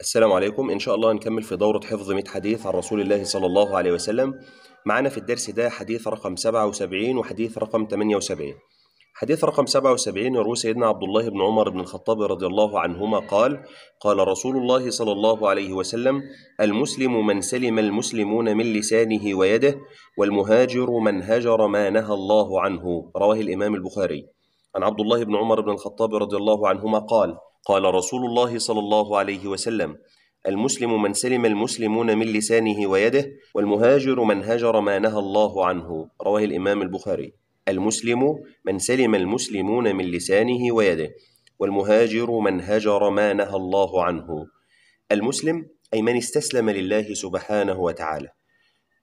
السلام عليكم إن شاء الله نكمل في دورة حفظ 100 حديث عن رسول الله صلى الله عليه وسلم معانا في الدرس ده حديث رقم 77 وحديث رقم 78 حديث رقم 77 يروي سيدنا عبد الله بن عمر بن الخطاب رضي الله عنهما قال قال رسول الله صلى الله عليه وسلم المسلم من سلم المسلمون من لسانه ويده والمهاجر من هجر ما نهى الله عنه رواه الإمام البخاري عن عبد الله بن عمر بن الخطاب رضي الله عنهما قال قال رسول الله صلى الله عليه وسلم المسلم من سلم المسلمون من لسانه ويده والمهاجر من هجر ما نهى الله عنه رواه الإمام البخاري المسلم من سلم المسلمون من لسانه ويده والمهاجر من هجر ما نهى الله عنه المسلم أي من استسلم لله سبحانه وتعالى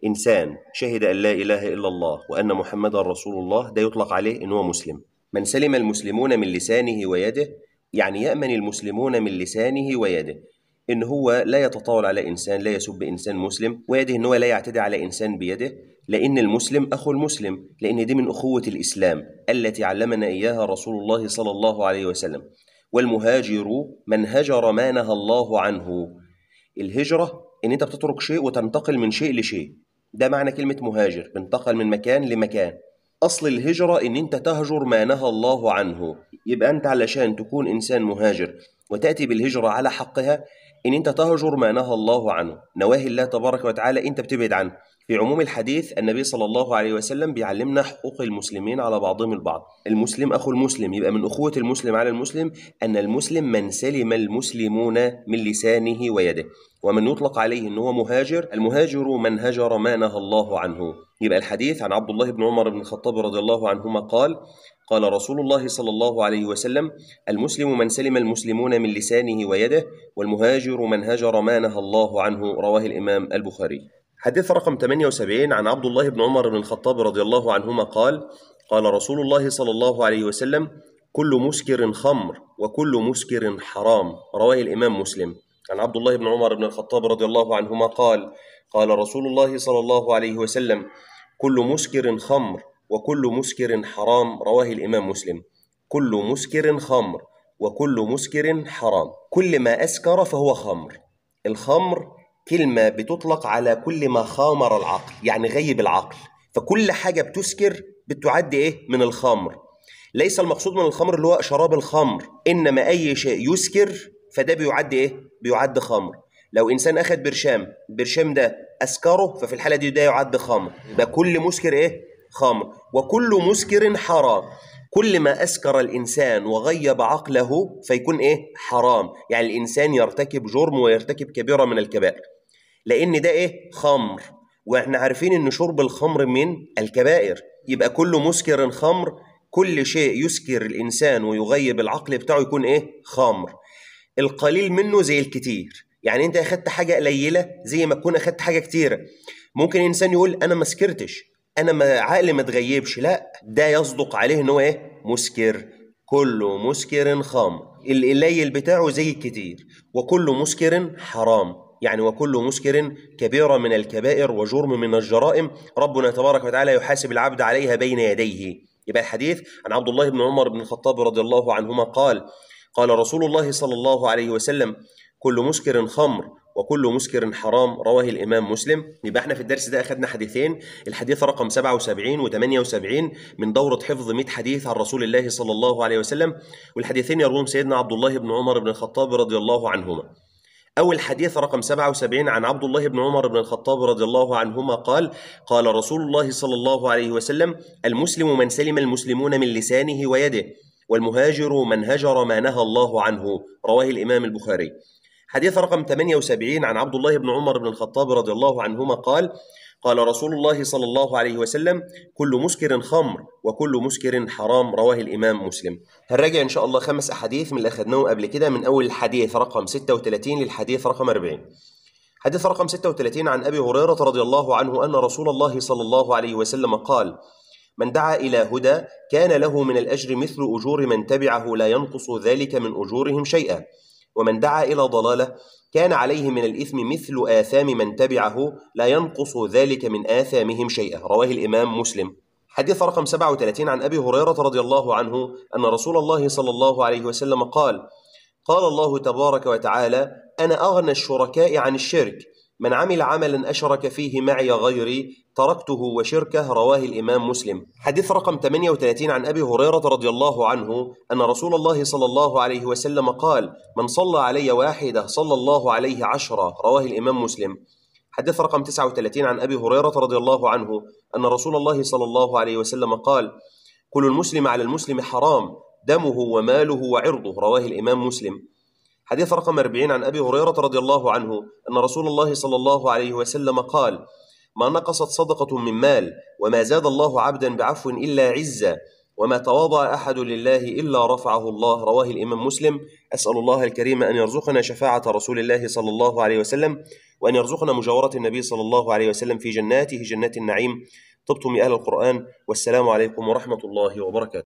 إنسان شهد أن لا إله إلا الله وأن محمد رسول الله ده يطلق عليه إن هو مسلم من سلم المسلمون من لسانه ويده يعني يأمن المسلمون من لسانه ويده إن هو لا يتطاول على إنسان لا يسب إنسان مسلم ويده إن هو لا يعتدي على إنسان بيده لأن المسلم أخو المسلم لأن دي من أخوة الإسلام التي علمنا إياها رسول الله صلى الله عليه وسلم والمهاجر من هجر ما نهى الله عنه الهجرة إن أنت بتترك شيء وتنتقل من شيء لشيء ده معنى كلمة مهاجر بنتقل من مكان لمكان أصل الهجرة إن أنت تهجر ما نهى الله عنه يبقى أنت علشان تكون إنسان مهاجر وتأتي بالهجرة على حقها إن أنت تهجر ما نهى الله عنه نواهي الله تبارك وتعالى أنت بتبعد عنه في عموم الحديث النبي صلى الله عليه وسلم بيعلمنا حقوق المسلمين على بعضهم البعض المسلم أخو المسلم يبقى من أخوة المسلم على المسلم أن المسلم من سلم المسلمون من لسانه ويده ومن يطلق عليه أنه مهاجر المهاجر من هجر ما نهى الله عنه يبقى الحديث عن عبد الله بن عمر بن الخطاب رضي الله عنهما قال قال رسول الله صلى الله عليه وسلم المسلم من سلم المسلمون من لسانه ويده والمهاجر من هجر ما نهى الله عنه رواه الإمام البخاري حديث رقم 78 عن عبد الله بن عمر بن الخطاب رضي الله عنهما قال قال رسول الله صلى الله عليه وسلم كل مسكر خمر وكل مسكر حرام رواه الإمام مسلم عن عبد الله بن عمر بن الخطاب رضي الله عنهما قال قال رسول الله صلى الله عليه وسلم كل مسكر خمر وكل مسكر حرام رواه الإمام مسلم كل مسكر خمر وكل مسكر حرام كل ما أسكر فهو خمر الخمر كلمة بتطلق على كل ما خامر العقل يعني غيب العقل فكل حاجة بتسكر بتعد إيه من الخمر ليس المقصود من الخمر اللي هو شراب الخمر إنما أي شيء يسكر فده بيعد إيه بيعد خمر لو إنسان أخذ برشام برشام ده أسكره ففي الحالة دي ده يعد خمر ده كل مسكر إيه خمر وكل مسكر حرام كل ما أسكر الإنسان وغيب عقله فيكون إيه حرام يعني الإنسان يرتكب جرم ويرتكب كبيرة من الكبائر لان ده ايه خمر واحنا عارفين ان شرب الخمر من الكبائر يبقى كل مسكر خمر كل شيء يسكر الانسان ويغيب العقل بتاعه يكون ايه خمر القليل منه زي الكتير يعني انت اخدت حاجه قليله زي ما تكون اخدت حاجه كتيره ممكن الانسان يقول انا ما سكرتش انا ما عقلي ما تغيبش لا ده يصدق عليه ان هو ايه مسكر كل مسكر خمر القليل بتاعه زي الكتير وكل مسكر حرام يعني وكل مسكر كبيرة من الكبائر وجرم من الجرائم ربنا تبارك وتعالى يحاسب العبد عليها بين يديه يبقى الحديث عن عبد الله بن عمر بن الخطاب رضي الله عنهما قال قال رسول الله صلى الله عليه وسلم كل مسكر خمر وكل مسكر حرام رواه الإمام مسلم يبقى احنا في الدرس ده أخذنا حديثين الحديث رقم 77 و 78 من دورة حفظ 100 حديث عن رسول الله صلى الله عليه وسلم والحديثين يروهم سيدنا عبد الله بن عمر بن الخطاب رضي الله عنهما أو الحديث رقم 77 عن عبد الله بن عمر بن الخطاب رضي الله عنهما قال قال رسول الله صلى الله عليه وسلم المسلم من سلم المسلمون من لسانه ويده والمهاجر من هجر ما نهى الله عنه رواه الإمام البخاري حديث رقم 78 عن عبد الله بن عمر بن الخطاب رضي الله عنهما قال قال رسول الله صلى الله عليه وسلم كل مسكر خمر وكل مسكر حرام رواه الإمام مسلم هنراجع إن شاء الله خمس أحاديث من اللي أخذناهم قبل كده من أول الحديث رقم 36 للحديث رقم 40 حديث رقم 36 عن أبي هريرة رضي الله عنه أن رسول الله صلى الله عليه وسلم قال من دعا إلى هدى كان له من الأجر مثل أجور من تبعه لا ينقص ذلك من أجورهم شيئا ومن دعا إلى ضلالة كان عليه من الإثم مثل آثام من تبعه لا ينقص ذلك من آثامهم شيئا رواه الإمام مسلم حديث رقم 37 عن أبي هريرة رضي الله عنه أن رسول الله صلى الله عليه وسلم قال قال الله تبارك وتعالى أنا أغنى الشركاء عن الشرك من عمل عملا أشرك فيه معي غيري تركته وشركه رواه الإمام مسلم حديث رقم 38 عن أبي هريرة رضي الله عنه أن رسول الله صلى الله عليه وسلم قال من صلى علي واحدة صلى الله عليه عشرة رواه الإمام مسلم حديث رقم 39 عن أبي هريرة رضي الله عنه أن رسول الله صلى الله عليه وسلم قال كل المسلم على المسلم حرام دمه وماله وعرضه رواه الإمام مسلم حديث رقم 40 عن أبي هريرة رضي الله عنه أن رسول الله صلى الله عليه وسلم قال ما نقصت صدقة من مال وما زاد الله عبدا بعفو إلا عزة وما تواضع أحد لله إلا رفعه الله رواه الإمام مسلم أسأل الله الكريم أن يرزقنا شفاعة رسول الله صلى الله عليه وسلم وأن يرزقنا مجاورة النبي صلى الله عليه وسلم في جناته جنات النعيم طبتم يا أهل القرآن والسلام عليكم ورحمة الله وبركاته